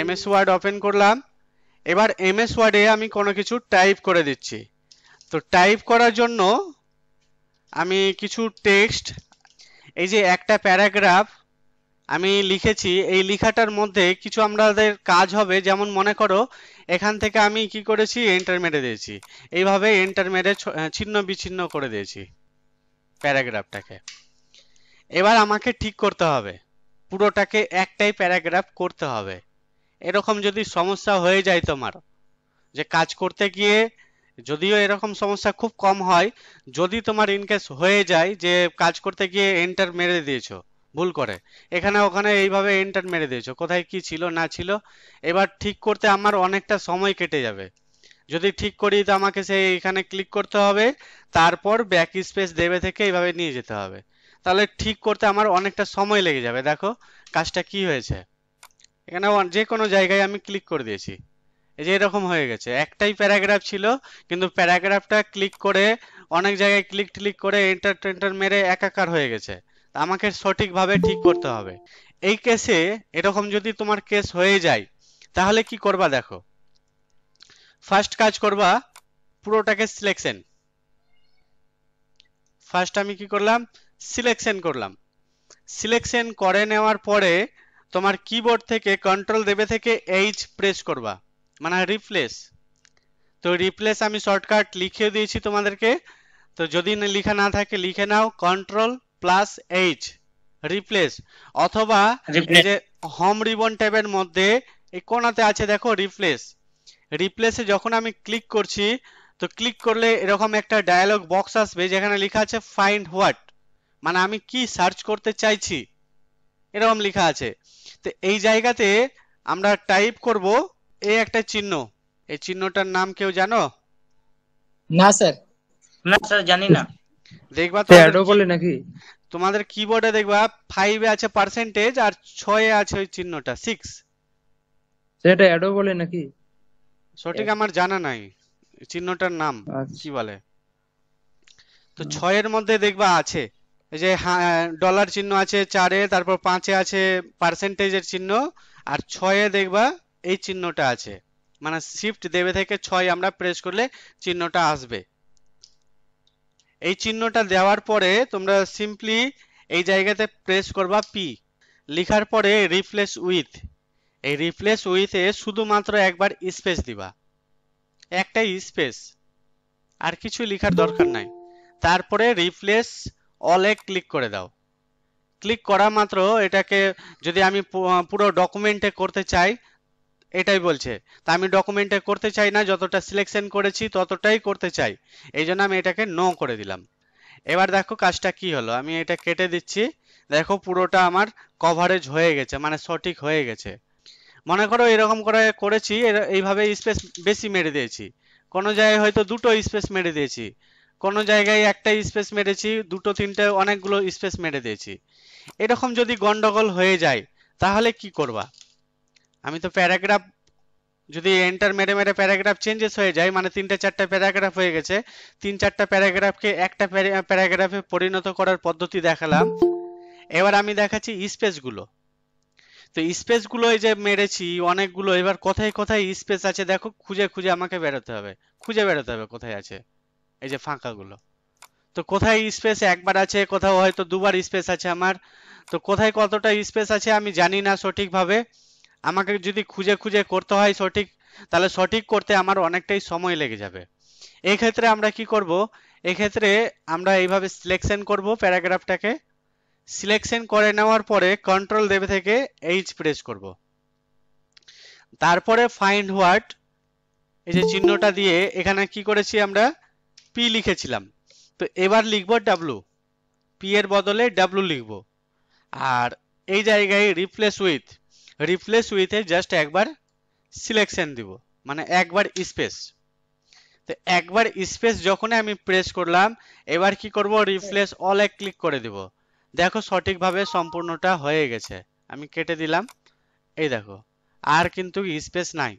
MS word open করলাম এবার MS ওয়ার্ডে আমি কোনো কিছু টাইপ করে দিচ্ছি তো টাইপ করার জন্য আমি কিছু টেক্সট এই যে একটা প্যারাগ্রাফ আমি লিখেছি এই লেখাটার মধ্যে কিছু আমাদের কাজ হবে যেমন মনে করো এখান থেকে আমি কি করেছি এন্টার মেরে দিয়েছি এইভাবে এন্টার মেরে ছিন্ন বিচ্ছিন্ন করে দিয়েছি প্যারাগ্রাফটাকে এবার আমাকে ঠিক করতে হবে পুরোটাকে একটাই প্যারাগ্রাফ করতে হবে এরকম যদি সমস্যা হয়ে যায় তোমার যে কাজ করতে গিয়ে যদিও এরকম সমস্যা খুব কম হয় যদি তোমার ইনকেস হয়ে যায় যে কাজ করতে গিয়ে এন্টার মেরে দিয়েছো ভুল করে এখানে ওখানে এইভাবে এন্টার মেরে দিয়েছো কোথায় কি ছিল না ছিল এবার ঠিক করতে আমার অনেকটা সময় কেটে যাবে যদি ঠিক করি তো আমাকে সেই এখানে ক্লিক করতে হবে তারপর ব্যাক স্পেস দেবে থেকে এইভাবে নিয়ে যেতে হবে তাহলে ঠিক করতে আমার অনেকটা সময় লেগে যাবে দেখো কাজটা কি হয়েছে এখানে যে কোনো জায়গায় আমি ক্লিক করে দিয়েছি এই যে এরকম হয়ে গেছে একটাই প্যারাগ্রাফ ছিল কিন্তু প্যারাগ্রাফটা ক্লিক করে অনেক জায়গায় ক্লিক ক্লিক করে এন্টার টেন্টার মেরে একাকার হয়ে গেছে আমাকে সঠিকভাবে ঠিক করতে হবে এই কেসে এরকম যদি তোমার কেস হয়ে যায় তাহলে কি করবা দেখো ফার্স্ট কাজ করবা পুরোটাকে সিলেকশন ফার্স্ট আমি কি করলাম সিলেকশন করলাম সিলেকশন করে নেওয়ার পরে তোমার কিবোর্ড থেকে কন্ট্রোল দেবে থেকে এইচ প্রেস করবা মানে রিপ্লেস তো রিপ্লেস আমি শর্টকাট লিখে দিয়েছি তোমাদেরকে তো যদি লেখা না থাকে লিখে নাও কন্ট্রোল প্লাস এইচ রিপ্লেস অথবা যে হোম রিবন ট্যাবের মধ্যে এই কোণাতে আছে দেখো রিপ্লেস রিপ্লেসে যখন আমি ক্লিক করছি তো ক্লিক করলে এরকম একটা ডায়ালগ বক্স আসবে যেখানে লেখা আছে ফাইন্ড হোয়াট মানে আমি কি সার্চ করতে চাইছি এরকম লেখা আছে তো এই জায়গাতে আমরা টাইপ করব এই একটা চিহ্ন এই চিহ্নটার নাম কেউ জানো না স্যার না স্যার জানি না দেখবা তো বলে নাকি তোমাদের কিবোর্ডে দেখবা 5 এ আছে পার্সেন্টেজ আর 6 এ আছে ওই চিহ্নটা 6 সেটা অ্যাডো বলে নাকি সঠিক আমার জানা নাই চিহ্নটার নাম আচ্ছা। কি বলে তো 6 এর মধ্যে দেখবা আছে এই যে ডলার চিহ্ন আছে চারে তারপর পাঁচে আছে পার্সেন্টেজের চিহ্ন আর ছয়ে দেখবা এই চিহ্নটা আছে মানে শিফট দেবে থেকে ছয় আমরা প্রেস করলে চিহ্নটা আসবে এই চিহ্নটা দেওয়ার পরে তোমরা সিম্পলি এই জায়গাতে প্রেস করবা পি লেখার পরে রিপ্লেস উইথ এই রিপ্লেস উইথে শুধুমাত্র একবার স্পেস দিবা একটা স্পেস আর কিছু লিখার দরকার নাই তারপরে রিপ্লেস অলে ক্লিক করে দাও ক্লিক করা মাত্র এটাকে যদি আমি পুরো ডকুমেন্টে করতে চাই এটাই বলছে তা আমি ডকুমেন্টে করতে চাই না যতটা সিলেকশন করেছি ততটাই করতে চাই এই জন্য আমি এটাকে নো করে দিলাম এবার দেখো কাজটা কি হলো আমি এটা কেটে দিচ্ছি দেখো পুরোটা আমার কভারেজ হয়ে গেছে মানে সঠিক হয়ে গেছে মনে করো এরকম করে করেছি এইভাবে স্পেস বেশি মেরে দিয়েছি কোনো জায়গায় হয়তো দুটো স্পেস মেরে দিয়েছি কোনো জায়গায় একটা স্পেস মেরেছি দুটো তিনটে অনেকগুলো স্পেস মেরে দিয়েছি এরকম যদি গন্ডগোল হয়ে যায় তাহলে কি করবা আমি তো প্যারাগ্রাফ যদি এন্টার মেরে মেরে প্যারাগ্রাফ চেঞ্জেস হয়ে যায় মানে তিনটে চারটে প্যারাগ্রাফ হয়ে গেছে তিন চারটা প্যারাগ্রাফকে একটা প্যারাগ্রাফে পরিণত করার পদ্ধতি দেখালাম এবার আমি দেখাচ্ছি স্পেসগুলো তো স্পেসগুলো এই যে মেরেছি অনেকগুলো এবার কোথায় কোথায় স্পেস আছে দেখো খুঁজে খুঁজে আমাকে বেরোতে হবে খুঁজে বেরোতে হবে কোথায় আছে এই যে ফাঁকাগুলো তো কোথায় স্পেস একবার আছে কোথাও হয়তো দুবার স্পেস আছে আমার তো কোথায় কতটা স্পেস আছে আমি জানি না সঠিকভাবে আমাকে যদি খুঁজে খুঁজে করতে হয় সঠিক তাহলে সঠিক করতে আমার অনেকটাই সময় লেগে যাবে এই ক্ষেত্রে আমরা কি করব এক্ষেত্রে আমরা এইভাবে সিলেকশন করব প্যারাগ্রাফটাকে সিলেকশন করে নেওয়ার পরে কন্ট্রোল দেবে থেকে এইচ প্রেস করব তারপরে ফাইন্ড হোয়াট এই যে চিহ্নটা দিয়ে এখানে কি করেছি আমরা পি লিখেছিলাম তো এবার লিখব ডাব্লু পি এর বদলে ডাব্লু লিখব আর এই জায়গায় রিপ্লেস উইথ রিপ্লেস উইথে জাস্ট একবার সিলেকশন দিব মানে একবার স্পেস তো একবার স্পেস যখন আমি প্রেস করলাম এবার কি করব রিপ্লেস অল এক ক্লিক করে দিব দেখো সঠিকভাবে সম্পূর্ণটা হয়ে গেছে আমি কেটে দিলাম এই দেখো আর কিন্তু স্পেস নাই